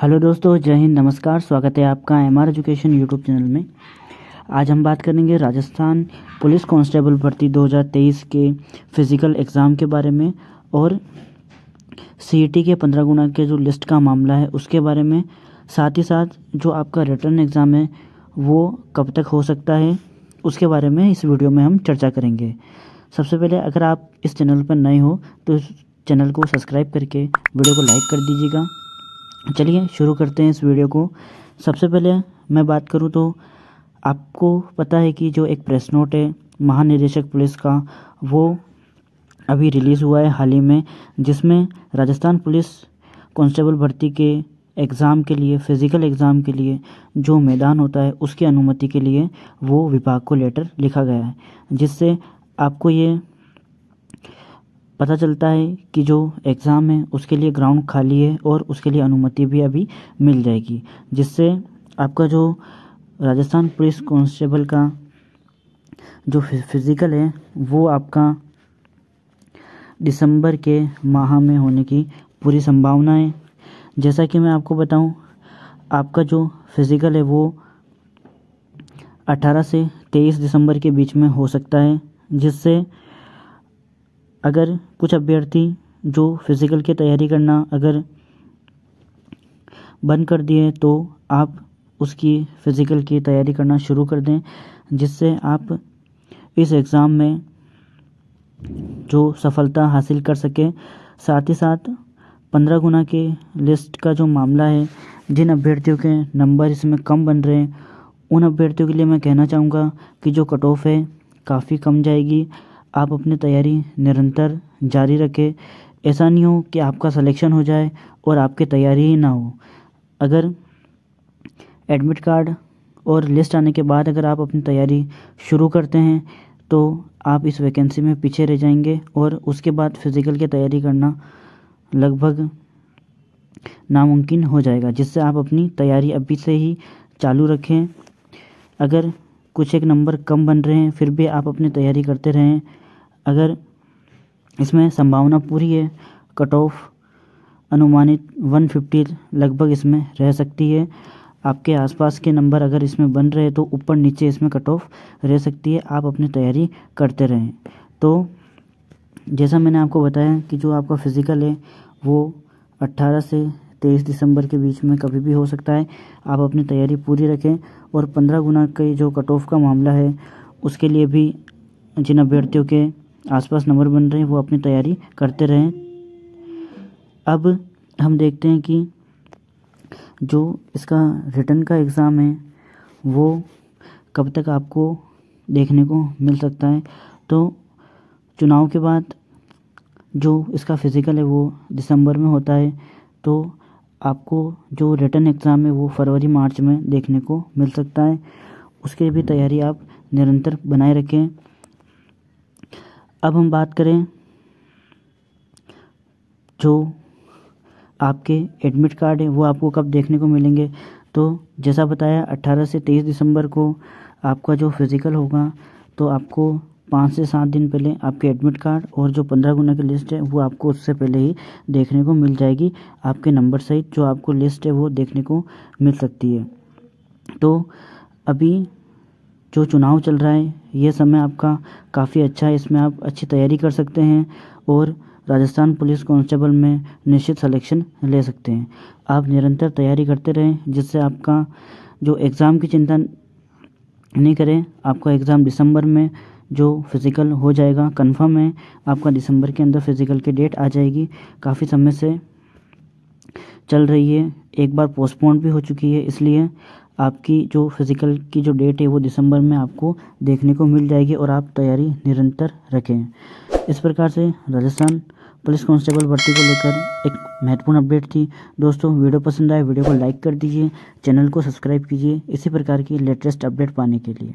hello दोस्तों जय हिंद नमस्कार स्वागत है आपका M R education YouTube channel में आज हम बात करेंगे राजस्थान पुलिस कांस्टेबल भर्ती 2023 के फिज़िकल एग्ज़ाम के बारे में और सी e के पंद्रह गुना के जो लिस्ट का मामला है उसके बारे में साथ ही साथ जो आपका रिटर्न एग्ज़ाम है वो कब तक हो सकता है उसके बारे में इस वीडियो में हम चर्चा करेंगे सबसे पहले अगर आप इस चैनल पर नए हो तो इस चैनल को सब्सक्राइब करके वीडियो को लाइक कर दीजिएगा चलिए शुरू करते हैं इस वीडियो को सबसे पहले मैं बात करूँ तो आपको पता है कि जो एक प्रेस नोट है महानिदेशक पुलिस का वो अभी रिलीज़ हुआ है हाल ही में जिसमें राजस्थान पुलिस कांस्टेबल भर्ती के एग्ज़ाम के लिए फ़िज़िकल एग्ज़ाम के लिए जो मैदान होता है उसकी अनुमति के लिए वो विभाग को लेटर लिखा गया है जिससे आपको ये पता चलता है कि जो एग्ज़ाम है उसके लिए ग्राउंड खाली है और उसके लिए अनुमति भी अभी मिल जाएगी जिससे आपका जो राजस्थान पुलिस कांस्टेबल का जो फिज़िकल है वो आपका दिसंबर के माह में होने की पूरी संभावना है जैसा कि मैं आपको बताऊं आपका जो फिज़िकल है वो 18 से 23 दिसंबर के बीच में हो सकता है जिससे अगर कुछ अभ्यर्थी जो फिज़िकल की तैयारी करना अगर बंद कर दिए तो आप उसकी फ़िज़िकल की तैयारी करना शुरू कर दें जिससे आप इस एग्ज़ाम में जो सफलता हासिल कर सकें साथ ही साथ पंद्रह गुना के लिस्ट का जो मामला है जिन अभ्यर्थियों के नंबर इसमें कम बन रहे हैं उन अभ्यर्थियों के लिए मैं कहना चाहूँगा कि जो कट ऑफ है काफ़ी कम जाएगी आप अपनी तैयारी निरंतर जारी रखें ऐसा नहीं हो कि आपका सिलेक्शन हो जाए और आपकी तैयारी ही ना हो अगर एडमिट कार्ड और लिस्ट आने के बाद अगर आप अपनी तैयारी शुरू करते हैं तो आप इस वैकेंसी में पीछे रह जाएंगे और उसके बाद फिज़िकल की तैयारी करना लगभग नामुमकिन हो जाएगा जिससे आप अपनी तैयारी अभी से ही चालू रखें अगर कुछ एक नंबर कम बन रहे हैं फिर भी आप अपनी तैयारी करते रहें अगर इसमें संभावना पूरी है कट ऑफ अनुमानित 150 लगभग इसमें रह सकती है आपके आसपास के नंबर अगर इसमें बन रहे तो ऊपर नीचे इसमें कट ऑफ रह सकती है आप अपनी तैयारी करते रहें तो जैसा मैंने आपको बताया कि जो आपका फिज़िकल है वो 18 से 23 दिसंबर के बीच में कभी भी हो सकता है आप अपनी तैयारी पूरी रखें और पंद्रह गुना के जो कट ऑफ का मामला है उसके लिए भी जिन अभ्यर्थियों के आसपास नंबर बन रहे हैं वो अपनी तैयारी करते रहें अब हम देखते हैं कि जो इसका रिटर्न का एग्ज़ाम है वो कब तक आपको देखने को मिल सकता है तो चुनाव के बाद जो इसका फ़िज़िकल है वो दिसंबर में होता है तो आपको जो रिटर्न एग्ज़ाम है वो फरवरी मार्च में देखने को मिल सकता है उसके भी तैयारी आप निरंतर बनाए रखें अब हम बात करें जो आपके एडमिट कार्ड है वो आपको कब देखने को मिलेंगे तो जैसा बताया 18 से 23 दिसंबर को आपका जो फिज़िकल होगा तो आपको पाँच से सात दिन पहले आपके एडमिट कार्ड और जो पंद्रह गुना की लिस्ट है वो आपको उससे पहले ही देखने को मिल जाएगी आपके नंबर सहित जो आपको लिस्ट है वो देखने को मिल सकती है तो अभी जो चुनाव चल रहा है ये समय आपका काफ़ी अच्छा है इसमें आप अच्छी तैयारी कर सकते हैं और राजस्थान पुलिस कांस्टेबल में निश्चित सिलेक्शन ले सकते हैं आप निरंतर तैयारी करते रहें जिससे आपका जो एग्ज़ाम की चिंता नहीं करें आपका एग्ज़ाम दिसंबर में जो फिज़िकल हो जाएगा कन्फर्म है आपका दिसंबर के अंदर फिज़िकल की डेट आ जाएगी काफ़ी समय से चल रही है एक बार पोस्टपोन भी हो चुकी है इसलिए आपकी जो फिज़िकल की जो डेट है वो दिसंबर में आपको देखने को मिल जाएगी और आप तैयारी निरंतर रखें इस प्रकार से राजस्थान पुलिस कांस्टेबल भर्ती को लेकर एक महत्वपूर्ण अपडेट थी दोस्तों वीडियो पसंद आए वीडियो को लाइक कर दीजिए चैनल को सब्सक्राइब कीजिए इसी प्रकार की लेटेस्ट अपडेट पाने के लिए